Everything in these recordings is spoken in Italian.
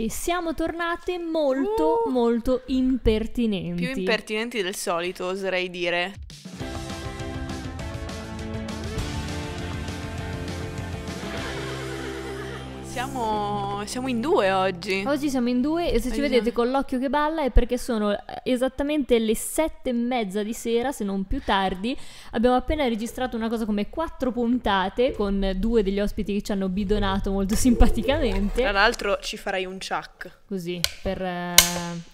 e siamo tornate molto, uh, molto impertinenti. Più impertinenti del solito, oserei dire. siamo, siamo, in due oggi. Oggi siamo in due e se oggi ci vedete siamo... con l'occhio che balla è perché sono eh, esattamente le sette e mezza di sera, se non più tardi. Abbiamo appena registrato una cosa come quattro puntate con due degli ospiti che ci hanno bidonato molto simpaticamente. Tra l'altro ci farai un chuck. Così, per... Eh,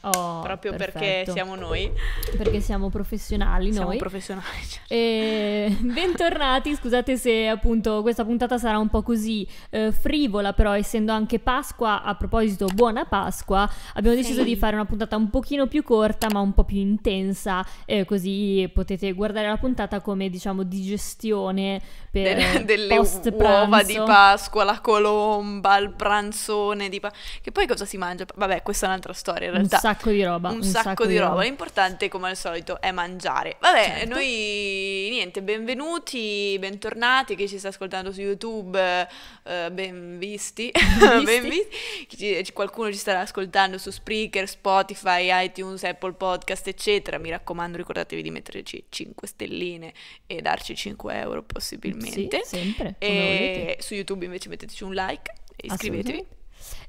oh, Proprio perfetto. perché siamo noi. Perché siamo professionali siamo noi. Siamo professionali. Certo. E... Bentornati, scusate se appunto questa puntata sarà un po' così eh, frivola, però è essendo anche Pasqua, a proposito buona Pasqua, abbiamo deciso sì. di fare una puntata un pochino più corta ma un po' più intensa, eh, così potete guardare la puntata come diciamo digestione per delle uova di Pasqua, la colomba, il pranzone di Pasqua, che poi cosa si mangia? Vabbè, questa è un'altra storia in realtà. Un sacco di roba. Un, un sacco, sacco, di roba. roba. L'importante come al solito è mangiare. Vabbè, certo. noi niente, benvenuti, bentornati, chi ci sta ascoltando su YouTube, eh, ben visti. ben visti. Qualcuno ci starà ascoltando su Spreaker, Spotify, iTunes, Apple Podcast, eccetera. Mi raccomando, ricordatevi di metterci 5 stelline e darci 5 euro possibilmente. Sì, sempre. E su YouTube invece metteteci un like e iscrivetevi.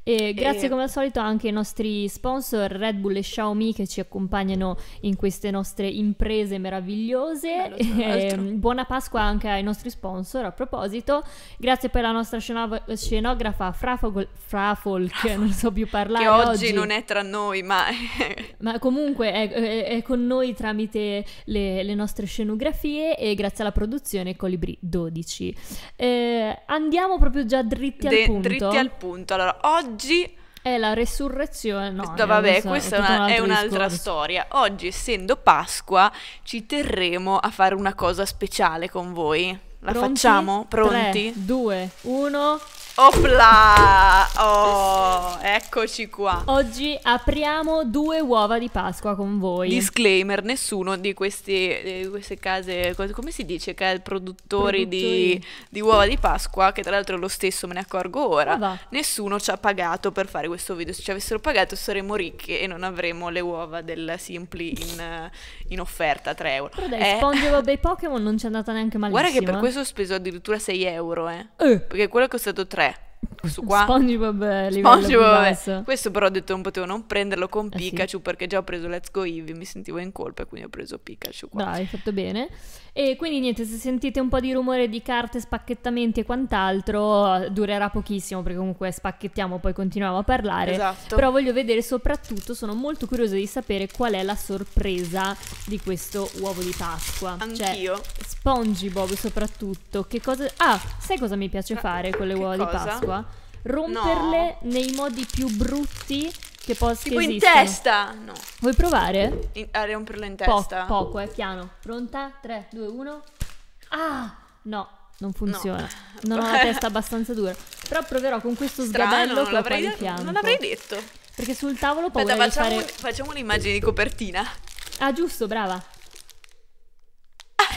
E grazie e... come al solito anche ai nostri sponsor Red Bull e Xiaomi che ci accompagnano in queste nostre imprese meravigliose. Bello, eh, ehm, buona Pasqua anche ai nostri sponsor. A proposito, grazie per la nostra scenograf- scenografa Frafogol- Frafolk, Frafol- non so più parlare. Che oggi, oggi. non è tra noi, ma, ma comunque è, è, è, con noi tramite le, le, nostre scenografie e grazie alla produzione Colibri 12. Eh, andiamo proprio già dritti De- al punto. Dritti al punto. Allora, oggi oggi... È la resurrezione, no? no vabbè, so, questa è, una, un è un'altra storia. Oggi, essendo Pasqua, ci terremo a fare una cosa speciale con voi. La Pronti? facciamo? Pronti? 3, 2, 1... Opla! Oh, eccoci qua. Oggi apriamo due uova di Pasqua con voi. Disclaimer, nessuno di queste, di queste case, come si dice, produttori, produttori. Di, di, uova di Pasqua, che tra l'altro è lo stesso, me ne accorgo ora, ah, nessuno ci ha pagato per fare questo video. Se ci avessero pagato saremmo ricchi e non avremmo le uova del Simply in, in offerta, 3 euro. Però dai, eh. SpongeBob Pokémon non ci è andata neanche malissimo. Guarda che per eh. questo ho speso addirittura 6 euro, eh. eh. Perché quello è costato 3 questo qua SpongeBob eh, livello SpongeBob, questo però ho detto non potevo non prenderlo con Pikachu eh sì. perché già ho preso Let's Go Eevee mi sentivo in colpa e quindi ho preso Pikachu qua. dai hai fatto bene e quindi niente, se sentite un po' di rumore di carte, spacchettamenti e quant'altro, durerà pochissimo perché comunque spacchettiamo, poi continuiamo a parlare. Esatto. Però voglio vedere soprattutto, sono molto curiosa di sapere qual è la sorpresa di questo uovo di Pasqua. Cioè, Anch'io. Cioè, SpongeBob soprattutto, che cosa... Ah, sai cosa mi piace fare con le uova di Pasqua? Romperle no. nei modi più brutti che posti tipo in testa no vuoi provare? In, a ah, romperlo in testa po- poco è eh, piano pronta 3 2 1 ah no non funziona no. non ho la testa abbastanza dura però proverò con questo sgabello Strano, qua in non l'avrei detto perché sul tavolo ho paura Aspetta, facciamo, fare... un, facciamo un'immagine di copertina ah giusto brava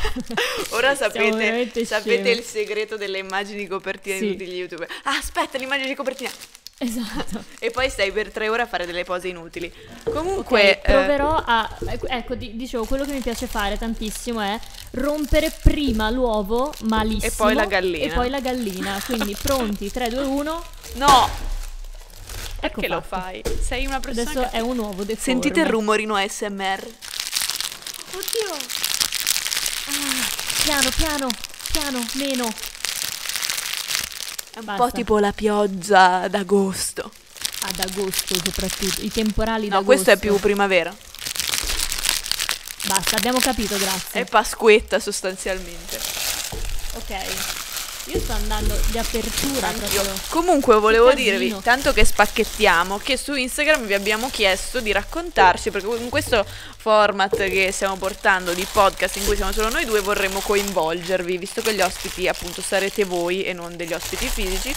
Ora sapete, sapete, il segreto delle immagini di copertina sì. di tutti gli youtuber. Ah, aspetta, l'immagine di copertina. Esatto. e poi stai per tre ore a fare delle pose inutili. Comunque... Okay, eh, proverò eh... a... Ecco, ecco, di- dicevo, quello che mi piace fare tantissimo è rompere prima l'uovo malissimo. E poi la gallina. E poi la gallina. Quindi pronti, 3, 2, 1. No! Ecco Perché lo fai? Sei una persona... Adesso che... è un uovo deforme. Sentite il rumorino ASMR. Oddio! Ah, piano, piano, piano, meno. È un Basta. po' tipo la pioggia d'agosto. Ad agosto soprattutto, i temporali no, d'agosto. No, questo è più primavera. Basta, abbiamo capito, grazie. È Pasquetta sostanzialmente. Ok. Io sto andando di apertura proprio. Comunque volevo dirvi, tanto che spacchettiamo, che su Instagram vi abbiamo chiesto di raccontarci, perché in questo format che stiamo portando di podcast in cui siamo solo noi due vorremmo coinvolgervi, visto che gli ospiti appunto sarete voi e non degli ospiti fisici.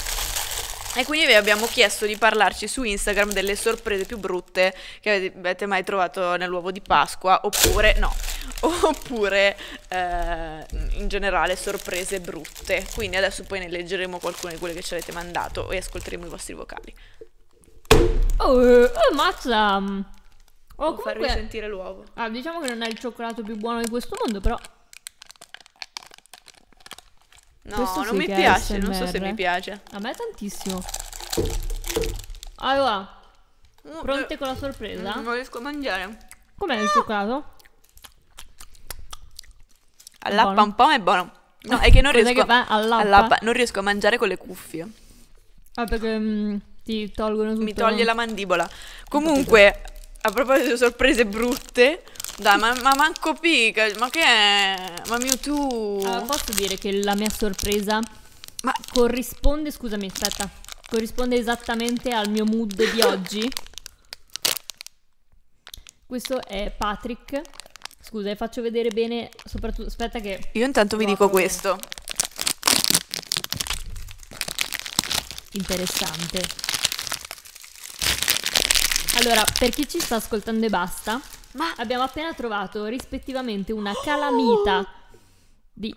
E quindi vi abbiamo chiesto di parlarci su Instagram delle sorprese più brutte che avete mai trovato nell'uovo di Pasqua, oppure no, oppure eh, in generale sorprese brutte. Quindi adesso poi ne leggeremo qualcuno di quelle che ci avete mandato e ascolteremo i vostri vocali. Oh, ammazza! Eh, oh, mm. oh comunque... farvi sentire l'uovo. Ah, diciamo che non è il cioccolato più buono di questo mondo, però... No, questo non mi piace, non so se mi piace. A me tantissimo. Allora, pronte eh, con la sorpresa? Non riesco a mangiare. Com'è ah! il cioccolato? All'appa un po' è buono. No, è che non riesco, che all'appa? All'appa, non riesco a mangiare con le cuffie. Ah, perché mm, ti tolgono tutto. Mi toglie la mandibola. Comunque, a proposito di sorprese brutte, dai, ma, ma manco pica, ma che è? Ma Mewtwo... Allora, posso dire che la mia sorpresa ma... corrisponde, scusami, aspetta, corrisponde esattamente al mio mood di oggi? Questo è Patrick Scusa, e faccio vedere bene, soprattutto, aspetta che... Io intanto vi dico questo. Interessante. Allora, per chi ci sta ascoltando e basta, ma abbiamo appena trovato rispettivamente una calamita oh! di,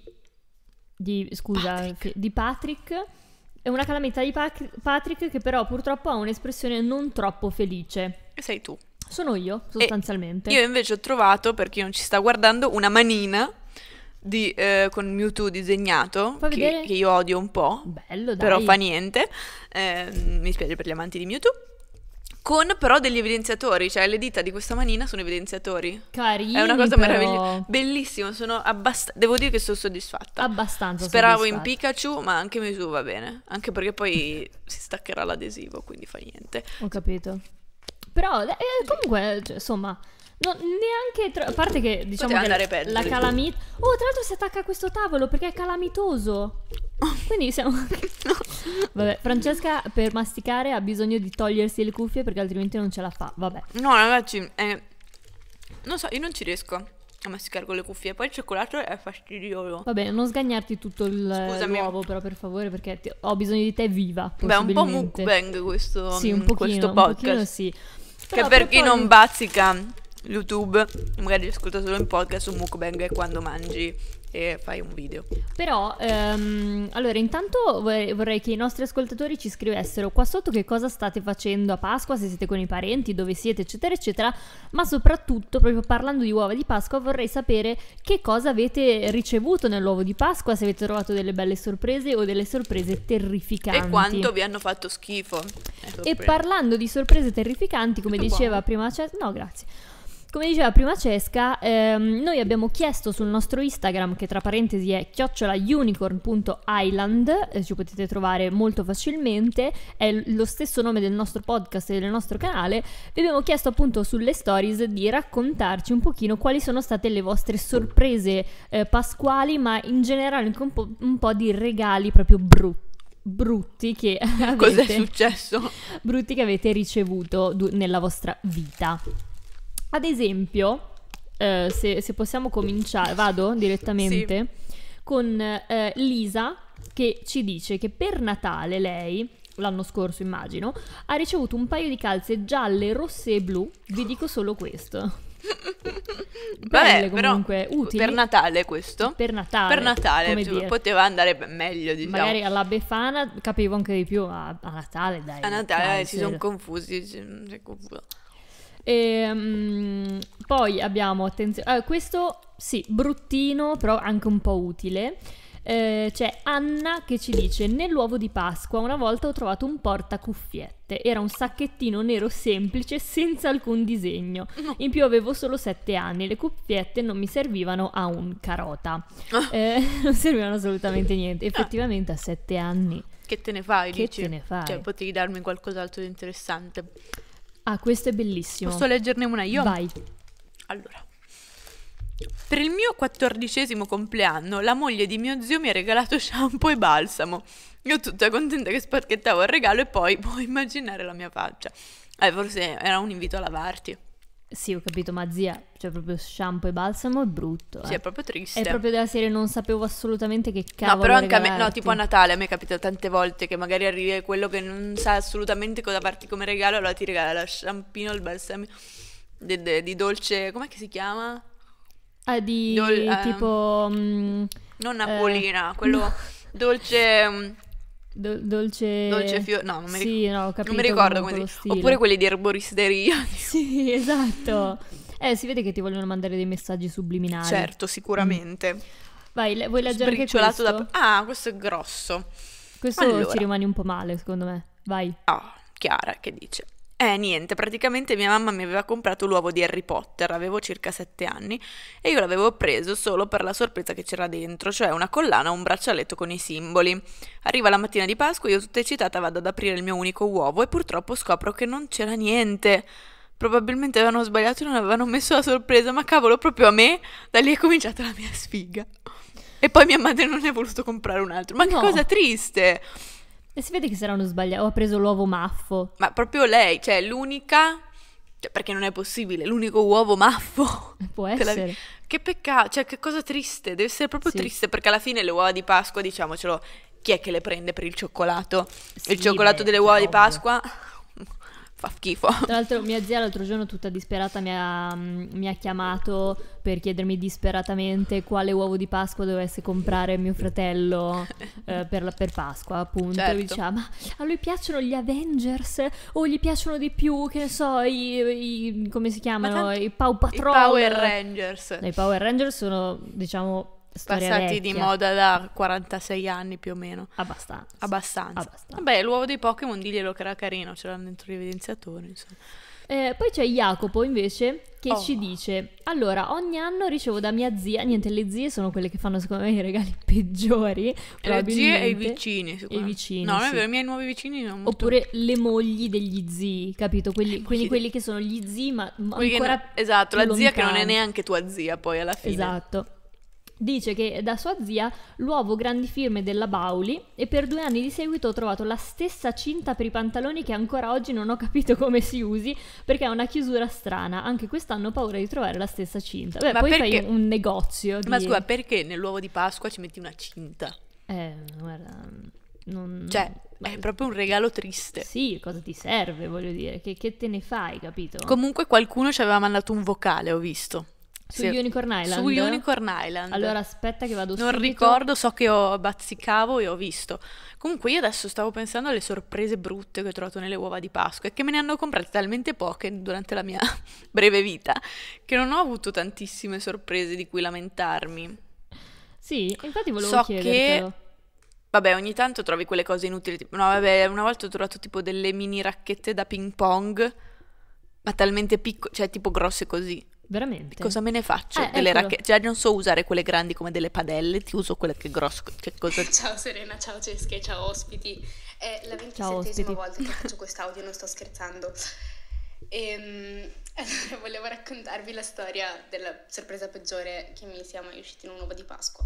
di... scusa, Patrick. Che, di Patrick è una calamita di Patrick che però purtroppo ha un'espressione non troppo felice. Sei tu. Sono io, sostanzialmente. E io invece ho trovato, per chi non ci sta guardando, una manina di, eh, con Mewtwo disegnato, che, che, io odio un po', Bello, però fa niente, eh, mi spiace per gli amanti di Mewtwo, con però degli evidenziatori, cioè le dita di questa manina sono evidenziatori. Carino. È una cosa però. meravigliosa, bellissimo, sono abbastanza, devo dire che sono soddisfatta. Abbastanza. Speravo soddisfatta. in Pikachu, ma anche Mewtwo va bene, anche perché poi si staccherà l'adesivo, quindi fa niente. Ho capito. Però eh, comunque, cioè, insomma, no, neanche tro- a parte che diciamo che peggio, la calamita. Oh, tra l'altro si attacca a questo tavolo perché è calamitoso. Quindi siamo Vabbè, Francesca per masticare ha bisogno di togliersi le cuffie perché altrimenti non ce la fa. Vabbè. No, ragazzi, eh, non so, io non ci riesco a masticare con le cuffie. Poi il cioccolato è fastidioso. Vabbè, non sgagnarti tutto il Scusami. l'uovo, però, per favore, perché ti- ho bisogno di te viva. Beh, un po' mukbang questo, sì, un mm, pochino, questo podcast. Un pochino, sì che per chi non bazzica YouTube, magari ascolta solo in podcast su mukbang quando mangi e fai un video. Però, ehm, allora, intanto vorrei, vorrei che i nostri ascoltatori ci scrivessero qua sotto che cosa state facendo a Pasqua, se siete con i parenti, dove siete, eccetera, eccetera, ma soprattutto, proprio parlando di uova di Pasqua, vorrei sapere che cosa avete ricevuto nell'uovo di Pasqua, se avete trovato delle belle sorprese o delle sorprese terrificanti. E quanto vi hanno fatto schifo. Eh, e parlando di sorprese terrificanti, come Tutto diceva buono. prima Cesare, no grazie. Come diceva prima Cesca, ehm, noi abbiamo chiesto sul nostro Instagram, che tra parentesi è chiocciolaunicorn.island, eh, ci potete trovare molto facilmente, è lo stesso nome del nostro podcast e del nostro canale, vi abbiamo chiesto appunto sulle stories di raccontarci un pochino quali sono state le vostre sorprese eh, pasquali, ma in generale anche un po', un po di regali proprio brutti brutti che avete, Cos'è successo? Brutti che avete ricevuto du- nella vostra vita. Ad esempio, eh, se, se, possiamo cominciare, vado direttamente sì. con eh, Lisa che ci dice che per Natale lei l'anno scorso immagino, ha ricevuto un paio di calze gialle, rosse e blu. Vi dico solo questo. Belle Vabbè, comunque, però, utili. Per Natale questo? Per Natale. Per Natale, cioè, poteva andare meglio, di diciamo. Magari alla Befana capivo anche di più, a, a Natale dai. A Natale dai, si sono confusi, si è confuso. E, um, poi abbiamo, attenzione, eh, questo sì, bruttino, però anche un po' utile. Eh, c'è Anna che ci dice: Nell'uovo di Pasqua una volta ho trovato un portacuffiette. Era un sacchettino nero semplice senza alcun disegno. In più avevo solo 7 anni. Le cuffiette non mi servivano a un carota. Ah. Eh, non servivano assolutamente niente. Effettivamente a 7 anni. Che te ne fai? Che dici? te ne fai? Cioè, potevi darmi qualcos'altro di interessante. Ah, questo è bellissimo. Posso leggerne una io? Vai. Allora. Per il mio quattordicesimo compleanno, la moglie di mio zio mi ha regalato shampoo e balsamo. Io tutta contenta che sporchettavo il regalo e poi puoi immaginare la mia faccia. Eh, forse era un invito a lavarti. Sì, ho capito, ma zia, cioè proprio shampoo e balsamo è brutto. Eh. è proprio triste. È proprio della serie, non sapevo assolutamente che cavolo. No, però anche regalarti. a me, no, tipo a Natale, a me è capitato tante volte che magari arriva quello che non sa assolutamente cosa farti come regalo, allora ti regala la shampino, il balsamo di, di, di dolce, com'è che si chiama? Ah, di Dol- tipo... Mm, eh, non napolina, eh, quello no. dolce mm, Do- dolce... Dolce fiore, no, non mi, ric- sì, no, capito, non mi ricordo come Oppure quelli di erboristeria. sì, esatto. Eh, si vede che ti vogliono mandare dei messaggi subliminali. Certo, sicuramente. Mm. Vai, le- vuoi leggere anche questo? Da... Ah, questo è grosso. Questo allora. ci rimane un po' male, secondo me. Vai. Ah, Chiara che dice... Eh, niente, praticamente mia mamma mi aveva comprato l'uovo di Harry Potter, avevo circa 7 anni, e io l'avevo preso solo per la sorpresa che c'era dentro, cioè una collana o un braccialetto con i simboli. Arriva la mattina di Pasqua, io tutta eccitata vado ad aprire il mio unico uovo e purtroppo scopro che non c'era niente. Probabilmente avevano sbagliato e non avevano messo la sorpresa, ma cavolo, proprio a me, da lì è cominciata la mia sfiga. E poi mia madre non ne ha voluto comprare un altro. Ma no. che cosa triste! E si vede che saranno sbagliato. Ho preso l'uovo maffo. Ma proprio lei, cioè l'unica. Cioè, perché non è possibile, l'unico uovo maffo. Può essere. La... Che peccato, cioè che cosa triste, deve essere proprio sì. triste perché alla fine le uova di Pasqua, diciamocelo, chi è che le prende per il cioccolato? Sì, il cioccolato beh, delle uova di Pasqua fa schifo. Tra l'altro mia zia l'altro giorno tutta disperata mi ha, mm, mi ha chiamato per chiedermi disperatamente quale uovo di Pasqua dovesse comprare mio fratello eh, per, la, per, Pasqua, appunto. Certo. E lui diceva, ma a lui piacciono gli Avengers o gli piacciono di più, che ne so, i, i come si chiamano, tanto, i Paw Patrol. I Power Rangers. I Power Rangers sono, diciamo storia passati vecchia. di moda da 46 anni più o meno. Abbastanza. Abbastanza. Abbastanza. Vabbè, l'uovo dei Pokémon diglielo che era carino, ce l'hanno dentro l'evidenziatore, insomma. Eh, poi c'è Jacopo invece che oh. ci dice: Allora, ogni anno ricevo da mia zia. Niente, le zie sono quelle che fanno, secondo me, i regali peggiori. Eh, le zie e i vicini, e i vicini. No, sì. i miei nuovi vicini non Oppure le mogli degli zii, capito? Quelli, eh, quindi quelli che sono gli zii, ma, ma ancora. No, esatto, la lontano. zia che non è neanche tua zia, poi alla fine. Esatto. Dice che da sua zia l'uovo grandi firme della Bauli e per due anni di seguito ho trovato la stessa cinta per i pantaloni che ancora oggi non ho capito come si usi perché è una chiusura strana. Anche quest'anno ho paura di trovare la stessa cinta. Beh, Ma poi perché? fai un negozio. Di... Ma scusa, perché nell'uovo di Pasqua ci metti una cinta? Eh, guarda, non... Cioè, è proprio un regalo triste. Sì, cosa ti serve, voglio dire, che, che te ne fai, capito? Comunque qualcuno ci aveva mandato un vocale, ho visto. Su sì, Unicorn Island? Su Unicorn Island. Allora aspetta che vado non subito. Non ricordo, so che ho bazzicavo e ho visto. Comunque io adesso stavo pensando alle sorprese brutte che ho trovato nelle uova di Pasqua e che me ne hanno comprate talmente poche durante la mia breve vita che non ho avuto tantissime sorprese di cui lamentarmi. Sì, infatti volevo so chiedertelo. Che vabbè, ogni tanto trovi quelle cose inutili. Tipo, no, vabbè, una volta ho trovato tipo delle mini racchette da ping pong, ma talmente piccole, cioè tipo grosse così. Veramente? Cosa me ne faccio? Eh, delle racchette? Cioè, non so usare quelle grandi come delle padelle, ti uso quelle che grosse. Che cosa... ciao Serena, ciao Cesche, ciao ospiti. È la ventisettesima volta che faccio quest'audio, non sto scherzando. Ehm, allora, volevo raccontarvi la storia della sorpresa peggiore che mi sia mai uscita in un uovo di Pasqua.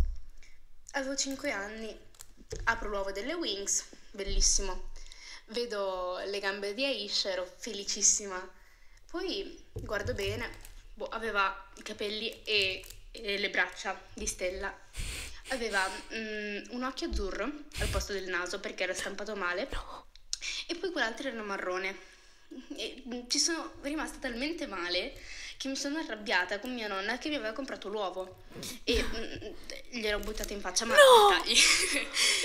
Avevo 5 anni, apro l'uovo delle Wings, bellissimo. Vedo le gambe di Aish, ero felicissima. Poi guardo bene, boh, aveva i capelli e, e, le braccia di stella. Aveva mm, un occhio azzurro al posto del naso perché era stampato male. No. E poi quell'altro era marrone. E mm, ci sono rimasta talmente male che mi sono arrabbiata con mia nonna che mi aveva comprato l'uovo e mm, gliel'ho buttato in faccia ma no!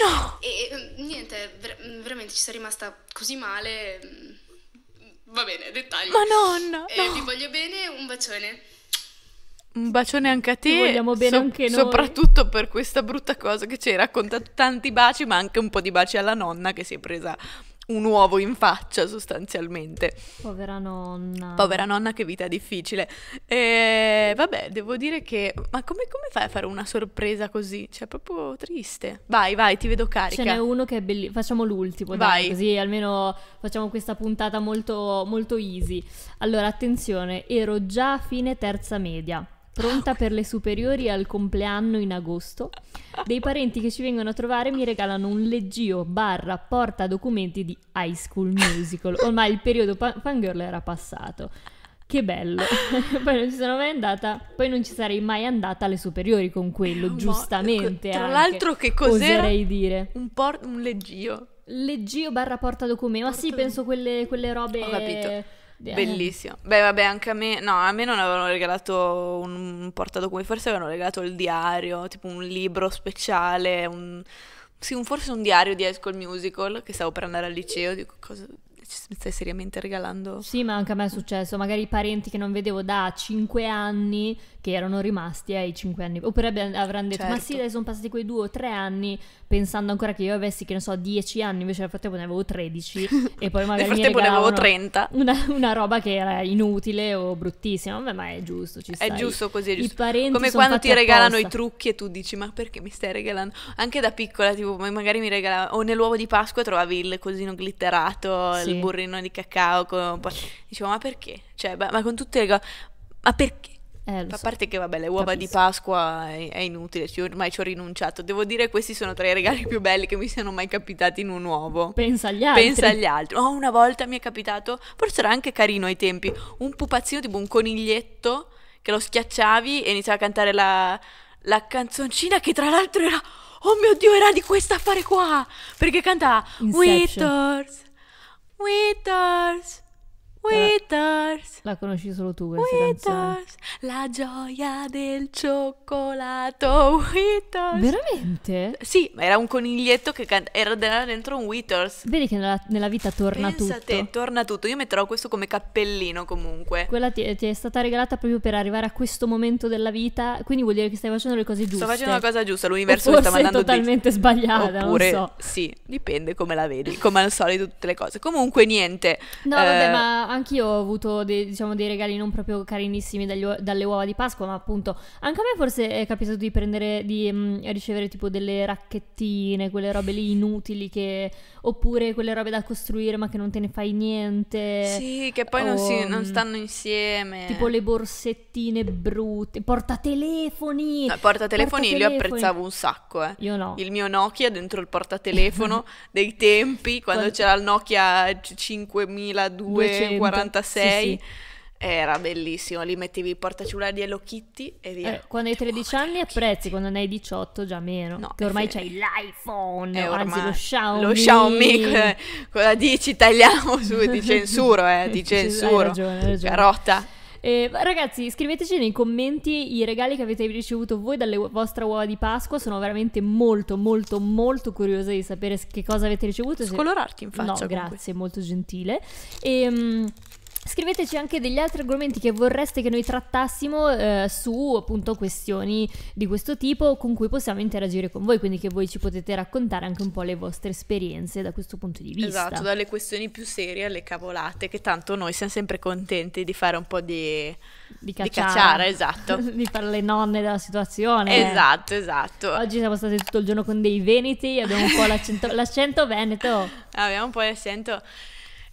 no! e niente ver- veramente ci sono rimasta così male mm, Va bene, dettagli. Ma nonna! Eh, no. Vi voglio bene, un bacione. Un bacione anche a te. Ti vogliamo bene so- anche noi. Soprattutto per questa brutta cosa che ci hai raccontato tanti baci, ma anche un po' di baci alla nonna che si è presa un uovo in faccia sostanzialmente. Povera nonna. Povera nonna, che vita difficile. E vabbè, devo dire che... Ma come, come fai a fare una sorpresa così? Cioè, è proprio triste. Vai, vai, ti vedo carica. Ce n'è uno che è bellissimo. Facciamo l'ultimo, vai. Dai, così almeno facciamo questa puntata molto, molto easy. Allora, attenzione, ero già a fine terza media pronta per le superiori al compleanno in agosto. Dei parenti che ci vengono a trovare mi regalano un leggio barra porta documenti di High School Musical. Ormai il periodo pa- fangirl era passato. Che bello. poi non ci sono mai andata, poi non ci sarei mai andata alle superiori con quello, Mo- giustamente. Tra anche, l'altro che cos'era? Oserei dire. Un, por- un leggio. Leggio barra porta documenti. Ma porta sì, penso quelle, quelle robe... Ho capito Bellissimo. Beh, vabbè, anche a me, no, a me non avevano regalato un portadocumenti, forse avevano regalato il diario, tipo un libro speciale, un, sì, un, forse un diario di High School Musical che stavo per andare al liceo, dico cosa mi stai seriamente regalando? Sì, ma anche a me è successo, magari parenti che non vedevo da 5 anni che erano rimasti ai eh, cinque anni. Oppure avranno detto, certo. ma sì, certo. dai, sono passati quei due o tre anni pensando ancora che io avessi, che ne so, dieci anni, invece nel frattempo ne avevo tredici. e poi magari... nel frattempo ne avevo trenta. Una, una, roba che era inutile o bruttissima, Vabbè, ma è giusto, ci È giusto così, è giusto. Come quando ti regalano apposta. i trucchi e tu dici, ma perché mi stai regalando? Anche da piccola, tipo, magari mi regalavo. o nell'uovo di Pasqua trovavi il cosino glitterato, sì. il burrino di cacao, con... dicevo, ma perché? Cioè, ma con tutte le cose... Ma perché? Eh, so. A parte che, vabbè, le uova Capisco. di Pasqua è, è inutile, ci, ormai ci ho rinunciato. Devo dire, questi sono tra i regali più belli che mi siano mai capitati in un uovo. Pensa agli altri. Pensa agli altri. Oh, una volta mi è capitato, forse era anche carino ai tempi, un pupazzino tipo un coniglietto che lo schiacciavi e iniziava a cantare la, la canzoncina che tra l'altro era... Oh mio Dio, era di questo affare qua! Perché cantava Inception. Withers, Withers, Withers. Eh. La conosci solo tu questa Withers, la gioia del cioccolato Withers. Veramente? Sì, ma era un coniglietto che can- era dentro un Withers. Vedi che nella, nella vita torna Pensa tutto. Te, torna tutto. Io metterò questo come cappellino comunque. Quella ti, ti, è stata regalata proprio per arrivare a questo momento della vita, quindi vuol dire che stai facendo le cose giuste. Sto facendo la cosa giusta, l'universo mi sta mandando è totalmente dei... sbagliata, Oppure, non so. sì, dipende come la vedi, come al solito tutte le cose. Comunque niente. No, eh... vabbè, ma anch'io ho avuto dei, diciamo, dei regali non proprio carinissimi dagli, dalle uova di Pasqua, ma appunto anche a me forse è capitato di prendere, di mh, mm, ricevere tipo delle racchettine, quelle robe lì inutili che, oppure quelle robe da costruire ma che non te ne fai niente. Sì, che poi o, non, si, non, mm, stanno insieme. Tipo le borsettine brutte, portatelefoni. No, portatelefoni, portatelefoni. li apprezzavo un sacco, eh. Io no. Il mio Nokia dentro il portatelefono dei tempi, quando, quando... c'era il Nokia 5200 46. Sì, sì. Era bellissimo, lì mettevi il portaciulari di Hello Kitty e via. Eh, quando hai 13 anni apprezzi, quando ne hai 18 già meno. No, che ormai sì. c'hai l'iPhone, eh, ormai, anzi lo Xiaomi. Lo Xiaomi, cosa dici? Tagliamo su, di censuro, eh, ti censuro. Hai ragione, hai ragione. Carota. Eh, ragazzi, scriveteci nei commenti i regali che avete ricevuto voi dalle vostre uova di Pasqua. Sono veramente molto, molto, molto curiosa di sapere che cosa avete ricevuto. Scolorarti in faccia. No, comunque. grazie, molto gentile. E, ehm, Scriveteci anche degli altri argomenti che vorreste che noi trattassimo eh, su appunto questioni di questo tipo con cui possiamo interagire con voi, quindi che voi ci potete raccontare anche un po' le vostre esperienze da questo punto di vista. Esatto, dalle questioni più serie alle cavolate, che tanto noi siamo sempre contenti di fare un po' di, di, cacciare. di cacciare, esatto. di fare le nonne della situazione. Esatto, esatto. Oggi siamo stati tutto il giorno con dei veneti, abbiamo un po' l'accento, l'accento veneto. Abbiamo un po' l'accento...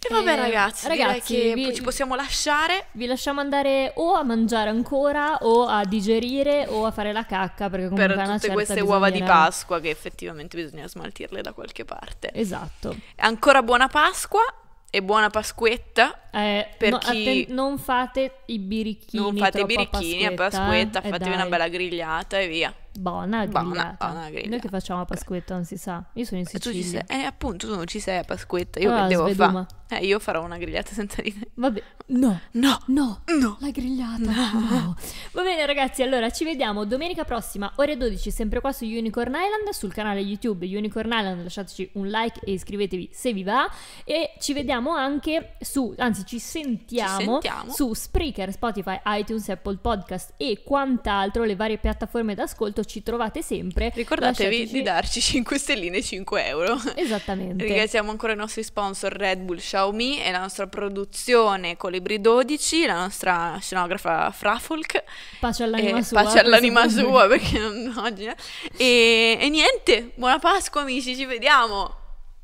E vabbè, eh, ragazzi, ragazzi vi, ci possiamo lasciare. Vi lasciamo andare o a mangiare ancora, o a digerire, o a fare la cacca. Perché comunque per tutte certa queste bisognerà... uova di Pasqua che effettivamente bisogna smaltirle da qualche parte. Esatto. Ancora buona Pasqua e buona Pasquetta. Eh, per no, chi... atten- non fate i birichini. Non fate i birichini a Pasquetta, a Pasquetta eh, fatevi dai. una bella grigliata e via. Buona grigliata. Buona, buona Noi che facciamo a Pasquetta non si sa. Io sono in Sicilia. E tu ci sei. Eh, appunto, tu non ci sei a Pasquetta. Io allora, ah, che devo fare? Eh, io farò una grigliata senza di te. Vabbè. No. No. No. No. La grigliata. No. no. Va bene ragazzi, allora ci vediamo domenica prossima, ore 12, sempre qua su Unicorn Island, sul canale YouTube Unicorn Island. Lasciateci un like e iscrivetevi se vi va. E ci vediamo anche su, anzi ci sentiamo, ci sentiamo. su Spreaker, Spotify, iTunes, Apple Podcast e quant'altro, le varie piattaforme d'ascolto ci trovate sempre. Ricordatevi Lasciateci... di darci 5 stelline e 5 euro. Esattamente. Ringraziamo ancora i nostri sponsor Red Bull Shop Xiaomi e la nostra produzione Colibri 12, la nostra scenografa Frafolk. Pace all'anima eh, sua. Pace all'anima sua perché non, oggi... Eh. E, e niente, buona Pasqua amici, ci vediamo.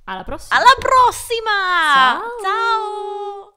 Alla prossima! Alla prossima! Ciao! Ciao.